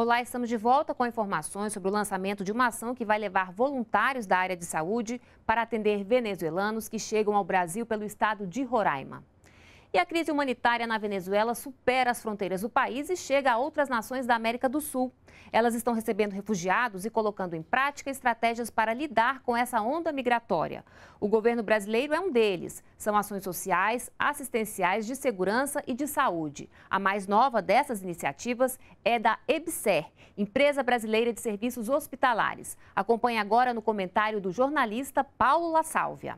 Olá, estamos de volta com informações sobre o lançamento de uma ação que vai levar voluntários da área de saúde para atender venezuelanos que chegam ao Brasil pelo estado de Roraima. E a crise humanitária na Venezuela supera as fronteiras do país e chega a outras nações da América do Sul. Elas estão recebendo refugiados e colocando em prática estratégias para lidar com essa onda migratória. O governo brasileiro é um deles. São ações sociais, assistenciais, de segurança e de saúde. A mais nova dessas iniciativas é da EBSER, Empresa Brasileira de Serviços Hospitalares. Acompanhe agora no comentário do jornalista Paulo La Sálvia.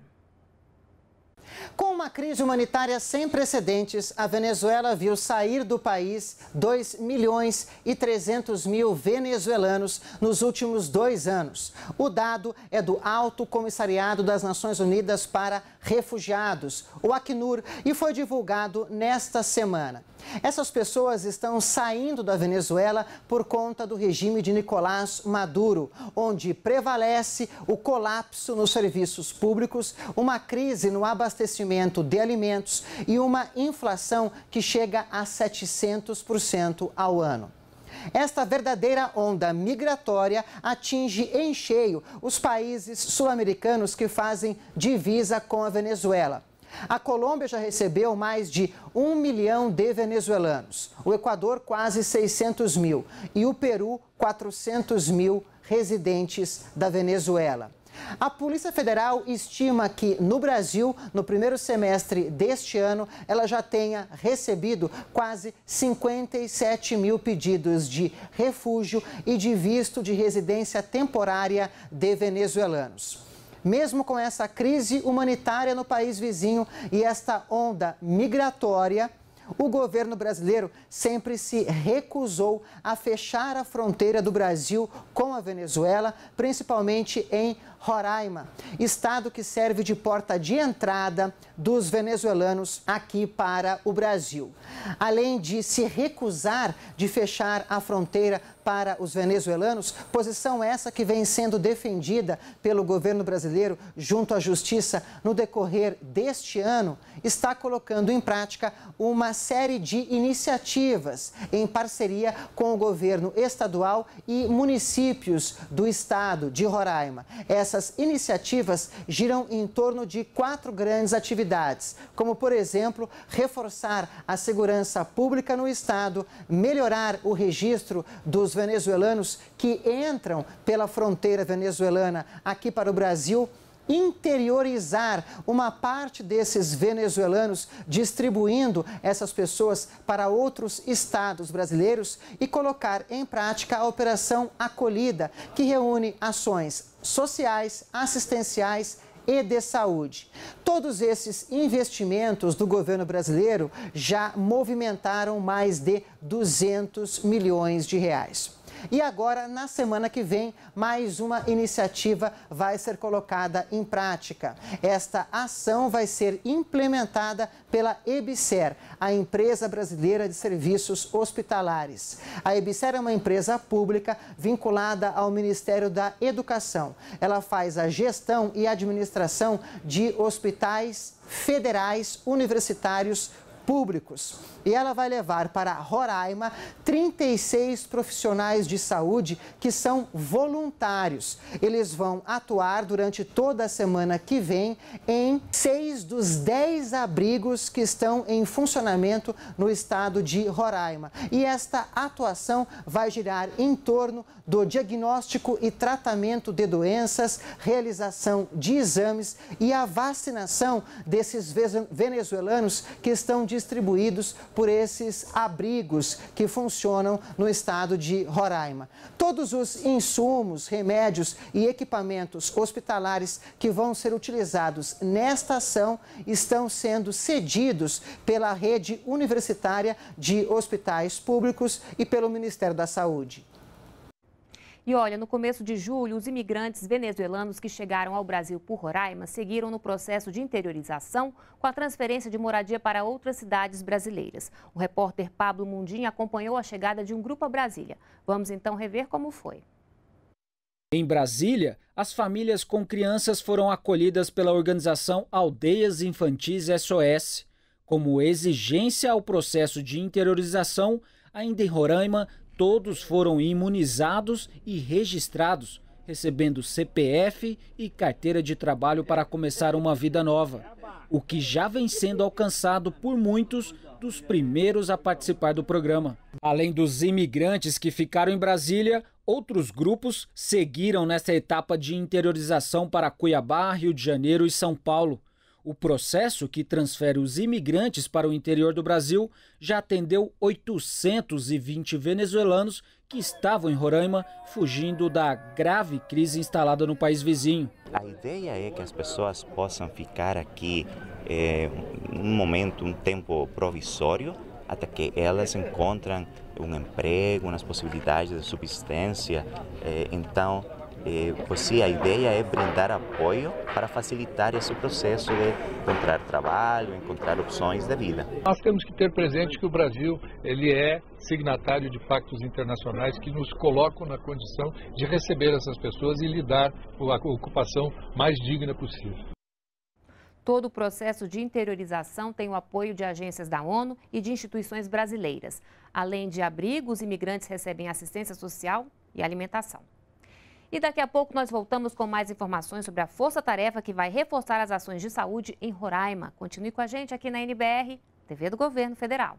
Com uma crise humanitária sem precedentes, a Venezuela viu sair do país 2 milhões e 300 mil venezuelanos nos últimos dois anos. O dado é do Alto Comissariado das Nações Unidas para Refugiados, o Acnur, e foi divulgado nesta semana. Essas pessoas estão saindo da Venezuela por conta do regime de Nicolás Maduro, onde prevalece o colapso nos serviços públicos, uma crise no abastecimento abastecimento de alimentos e uma inflação que chega a 700% ao ano. Esta verdadeira onda migratória atinge em cheio os países sul-americanos que fazem divisa com a Venezuela. A Colômbia já recebeu mais de 1 milhão de venezuelanos, o Equador, quase 600 mil e o Peru, 400 mil residentes da Venezuela. A Polícia Federal estima que no Brasil, no primeiro semestre deste ano, ela já tenha recebido quase 57 mil pedidos de refúgio e de visto de residência temporária de venezuelanos. Mesmo com essa crise humanitária no país vizinho e esta onda migratória, o governo brasileiro sempre se recusou a fechar a fronteira do Brasil com a Venezuela, principalmente em Roraima, estado que serve de porta de entrada dos venezuelanos aqui para o Brasil. Além de se recusar de fechar a fronteira para os venezuelanos, posição essa que vem sendo defendida pelo governo brasileiro junto à justiça no decorrer deste ano, está colocando em prática uma série de iniciativas em parceria com o governo estadual e municípios do estado de Roraima. Essa essas iniciativas giram em torno de quatro grandes atividades, como, por exemplo, reforçar a segurança pública no Estado, melhorar o registro dos venezuelanos que entram pela fronteira venezuelana aqui para o Brasil interiorizar uma parte desses venezuelanos, distribuindo essas pessoas para outros estados brasileiros e colocar em prática a Operação Acolhida, que reúne ações sociais, assistenciais e de saúde. Todos esses investimentos do governo brasileiro já movimentaram mais de 200 milhões de reais. E agora, na semana que vem, mais uma iniciativa vai ser colocada em prática. Esta ação vai ser implementada pela EBSER, a Empresa Brasileira de Serviços Hospitalares. A EBSER é uma empresa pública vinculada ao Ministério da Educação. Ela faz a gestão e administração de hospitais federais, universitários, públicos. E ela vai levar para Roraima 36 profissionais de saúde que são voluntários. Eles vão atuar durante toda a semana que vem em seis dos dez abrigos que estão em funcionamento no estado de Roraima. E esta atuação vai girar em torno do diagnóstico e tratamento de doenças, realização de exames e a vacinação desses venezuelanos que estão distribuídos por esses abrigos que funcionam no estado de Roraima. Todos os insumos, remédios e equipamentos hospitalares que vão ser utilizados nesta ação estão sendo cedidos pela rede universitária de hospitais públicos e pelo Ministério da Saúde. E olha, no começo de julho, os imigrantes venezuelanos que chegaram ao Brasil por Roraima seguiram no processo de interiorização com a transferência de moradia para outras cidades brasileiras. O repórter Pablo Mundim acompanhou a chegada de um grupo a Brasília. Vamos então rever como foi. Em Brasília, as famílias com crianças foram acolhidas pela organização Aldeias Infantis SOS. Como exigência ao processo de interiorização, ainda em Roraima, todos foram imunizados e registrados, recebendo CPF e carteira de trabalho para começar uma vida nova, o que já vem sendo alcançado por muitos dos primeiros a participar do programa. Além dos imigrantes que ficaram em Brasília, outros grupos seguiram nessa etapa de interiorização para Cuiabá, Rio de Janeiro e São Paulo. O processo que transfere os imigrantes para o interior do Brasil já atendeu 820 venezuelanos que estavam em Roraima fugindo da grave crise instalada no país vizinho. A ideia é que as pessoas possam ficar aqui é, um momento, um tempo provisório, até que elas encontram um emprego, umas possibilidades de subsistência. É, então, eh, é, pois a ideia é brindar apoio para facilitar esse processo de encontrar trabalho, encontrar opções de vida. Nós temos que ter presente que o Brasil ele é signatário de pactos internacionais que nos colocam na condição de receber essas pessoas e lidar com a ocupação mais digna possível. Todo o processo de interiorização tem o apoio de agências da ONU e de instituições brasileiras. Além de abrigo, os imigrantes recebem assistência social e alimentação. E daqui a pouco nós voltamos com mais informações sobre a Força Tarefa que vai reforçar as ações de saúde em Roraima. Continue com a gente aqui na NBR, TV do Governo Federal.